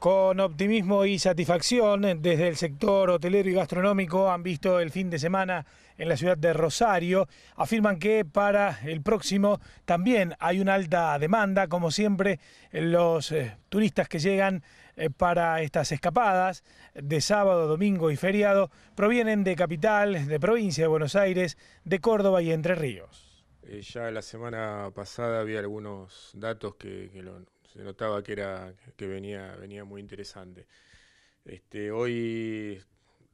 Con optimismo y satisfacción, desde el sector hotelero y gastronómico han visto el fin de semana en la ciudad de Rosario. Afirman que para el próximo también hay una alta demanda, como siempre, los eh, turistas que llegan eh, para estas escapadas de sábado, domingo y feriado provienen de capital, de provincia de Buenos Aires, de Córdoba y Entre Ríos. Eh, ya la semana pasada había algunos datos que, que lo se notaba que era que venía venía muy interesante. Este, hoy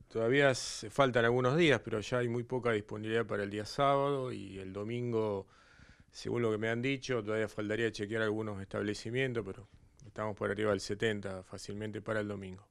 todavía faltan algunos días, pero ya hay muy poca disponibilidad para el día sábado y el domingo, según lo que me han dicho, todavía faltaría chequear algunos establecimientos, pero estamos por arriba del 70 fácilmente para el domingo.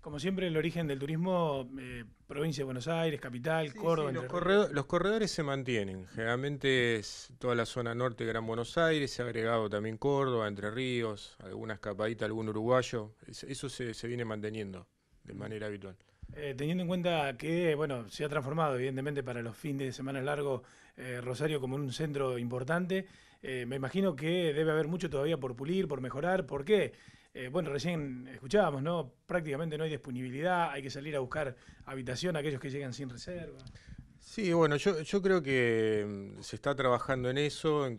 Como siempre, el origen del turismo, eh, provincia de Buenos Aires, capital, Córdoba. los, corredores se mantienen, generalmente es toda la zona norte de Gran Buenos Aires, se ha agregado también Córdoba, Entre Ríos, algunas escapadita, algún uruguayo, eso se viene manteniendo de manera habitual. Eh, teniendo en cuenta que, bueno, se ha transformado evidentemente para los fines de semana largos eh, Rosario como un centro importante, eh, me imagino que debe haber mucho todavía por pulir, por mejorar, ¿por qué? bueno, recién escuchábamos, ¿no? Prácticamente no hay disponibilidad, hay que salir a buscar habitación a aquellos que llegan sin reserva. Sí, bueno, yo, yo creo que mm, se está trabajando en eso, en,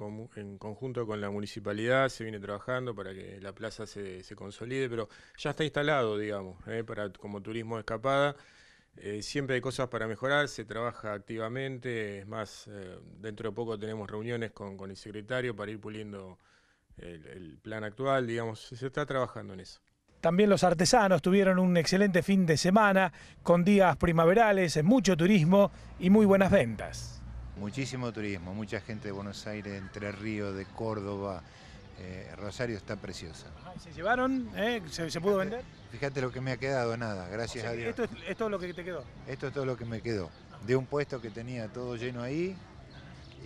conjunto con la municipalidad, se viene trabajando para que la plaza se, se consolide, pero ya está instalado, digamos, eh, para, como turismo de escapada. Eh, siempre hay cosas para mejorar, se trabaja activamente, es más, eh, dentro de poco tenemos reuniones con, con el secretario para ir puliendo el plan actual, digamos, se está trabajando en eso. También los artesanos tuvieron un excelente fin de semana con días primaverales, mucho turismo y muy buenas ventas. Muchísimo turismo, mucha gente de Buenos Aires, Entre Ríos, de Córdoba. Eh, Rosario está preciosa. ¿Se llevaron? ¿Eh? ¿Se, pudo vender? Fíjate lo que me ha quedado, nada, gracias a Dios. Esto es, todo lo que te quedó? Esto es todo lo que me quedó. De un puesto que tenía todo lleno ahí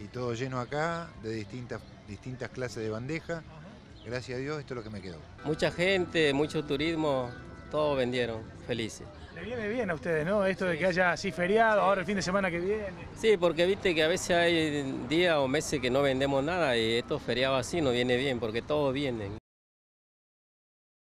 y todo lleno acá, de distintas, distintas clases de bandeja. Gracias a Dios, esto es lo que me quedó. Mucha gente, mucho turismo, todos vendieron, felices. Le viene bien a ustedes, ¿no? Esto de que haya así feriado, ahora el fin de semana que viene. Sí, porque viste que a veces hay días o meses que no vendemos nada y estos feriados así nos viene bien, porque todos vienen.